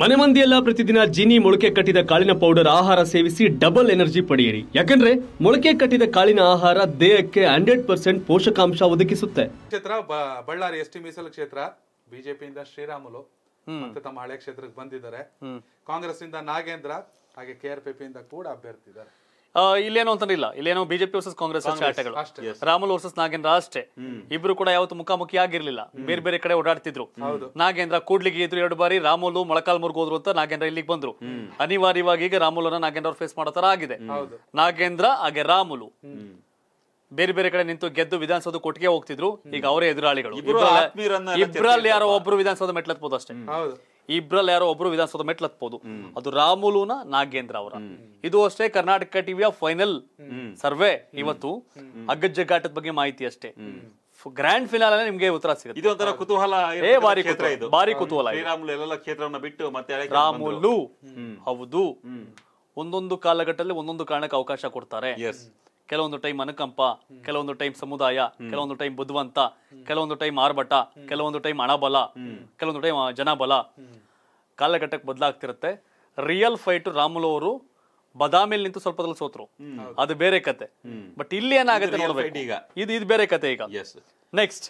ಮನೆ ಮಂದಿಯೆಲ್ಲ ಪ್ರತಿದಿನ ಜೀನಿ ಮೊಳಕೆ ಕಟ್ಟಿದ ಕಾಳಿನ ಪೌಡರ್ ಆಹಾರ ಸೇವಿಸಿ ಡಬಲ್ ಎನರ್ಜಿ ಪಡೆಯಿರಿ ಯಾಕಂದ್ರೆ ಮೊಳಕೆ ಕಟ್ಟಿದ ಕಾಳಿನ ಆಹಾರ ದೇಹಕ್ಕೆ ಹಂಡ್ರೆಡ್ ಪರ್ಸೆಂಟ್ ಪೋಷಕಾಂಶ ಒದಗಿಸುತ್ತೆ ಕ್ಷೇತ್ರ ಬಳ್ಳಾರಿ ಎಸ್ ಮೀಸಲು ಕ್ಷೇತ್ರ ಬಿಜೆಪಿಯಿಂದ ಶ್ರೀರಾಮುಲು ಮತ್ತೆ ತಮ್ಮ ಹಳೆ ಕ್ಷೇತ್ರಕ್ಕೆ ಬಂದಿದ್ದಾರೆ ಕಾಂಗ್ರೆಸ್ ಇಂದ ನಾಗೇಂದ್ರ ಹಾಗೆ ಇಂದ ಕೂಡ ಅಭ್ಯರ್ಥಿ ಇದ್ದಾರೆ ಇಲ್ಲೇನೋ ಅಂತ ಇಲ್ಲ ಇಲ್ಲೇನೋ ಬಿಜೆಪಿ ವರ್ಸಸ್ ಕಾಂಗ್ರೆಸ್ ಆಟಗಳು ರಾಮುಲ್ ವರ್ಸಸ್ ನಾಗೇಂದ್ರ ಅಷ್ಟೇ ಇಬ್ರು ಕೂಡ ಯಾವತ್ತು ಮುಖಾಮುಖಿ ಆಗಿರ್ಲಿಲ್ಲ ಬೇರೆ ಬೇರೆ ಕಡೆ ಓಡಾಡ್ತಿದ್ರು ನಾಗೇಂದ್ರ ಕೂಡ್ಲಿಗೆ ಇದ್ರು ಎರಡು ಬಾರಿ ರಾಮುಲು ಮೊಳಕಾಲ್ ಹೋದ್ರು ಅಂತ ನಾಗೇಂದ್ರ ಇಲ್ಲಿಗೆ ಬಂದ್ರು ಅನಿವಾರ್ಯವಾಗಿ ಈಗ ರಾಮುಲನ್ನ ನಾಗೇಂದ್ರ ಫೇಸ್ ಮಾಡೋ ತರ ಆಗಿದೆ ನಾಗೇಂದ್ರ ಹಾಗೆ ರಾಮುಲು ಬೇರೆ ಬೇರೆ ಕಡೆ ನಿಂತು ಗೆದ್ದು ವಿಧಾನಸೌಧ ಕೊಟ್ಟಿಗೆ ಹೋಗ್ತಿದ್ರು ಈಗ ಅವರೇ ಎದುರಾಳಿಗಳು ಇಬ್ಬರಲ್ಲಿ ಯಾರೋ ಒಬ್ರು ವಿಧಾನಸೌಧ ಮೆಟ್ಲತ್ಬೋದು ಅಷ್ಟೇ ಇಬ್ರಲ್ಲಿ ಯಾರೋ ಒಬ್ರು ವಿಧಾನಸೌಧ ಮೆಟ್ಲತ್ಬಹುದು ಅದು ರಾಮುಲುನ ನಾಗೇಂದ್ರ ಅವರ ಇದು ಅಷ್ಟೇ ಕರ್ನಾಟಕ ಟಿವಿಯ ಫೈನಲ್ ಸರ್ವೆ ಇವತ್ತು ಅಗ್ಗಜ್ಜ ಘಾಟದ ಬಗ್ಗೆ ಮಾಹಿತಿ ಅಷ್ಟೇ ಗ್ರ್ಯಾಂಡ್ ಫಿನಾಲ್ ನಿಮ್ಗೆ ಉತ್ತರ ಸಿಗುತ್ತೆ ಇದು ಒಂಥರ ಕುತೂಹಲ ಕ್ಷೇತ್ರ ಇದು ಬಾರಿ ಕುತೂಹಲ ಎಲ್ಲ ಕ್ಷೇತ್ರವನ್ನ ಬಿಟ್ಟು ಮತ್ತೆ ರಾಮುಲು ಹೌದು ಒಂದೊಂದು ಕಾಲಘಟ್ಟದಲ್ಲಿ ಒಂದೊಂದು ಕಾರಣಕ್ಕೆ ಅವಕಾಶ ಕೊಡ್ತಾರೆ ಕೆಲವೊಂದು ಟೈಮ್ ಅನುಕಂಪ ಕೆಲವೊಂದು ಟೈಮ್ ಸಮುದಾಯ ಕೆಲವೊಂದು ಟೈಮ್ ಬುದ್ಧವಂತ ಕೆಲವೊಂದು ಟೈಮ್ ಆರ್ಭಟ ಕೆಲವೊಂದು ಟೈಮ್ ಹಣಬಲ ಕೆಲವೊಂದು ಟೈಮ್ ಜನಬಲ ಕಾಲಘಟ್ಟಕ್ಕೆ ಬದಲಾಗ್ತಿರುತ್ತೆ ರಿಯಲ್ ಫೈಟ್ ರಾಮುಲು ಅವರು ಬದಾಮಿಲ್ ನಿಂತು ಸ್ವಲ್ಪ ಸೋತರು ಅದು ಬೇರೆ ಕತೆ ಬಟ್ ಇಲ್ಲಿ ಏನಾಗುತ್ತೆ ನೋಡ್ಬೇಕು ಈಗ ಇದು ಇದು ಬೇರೆ ಕತೆ ಈಗ ನೆಕ್ಸ್ಟ್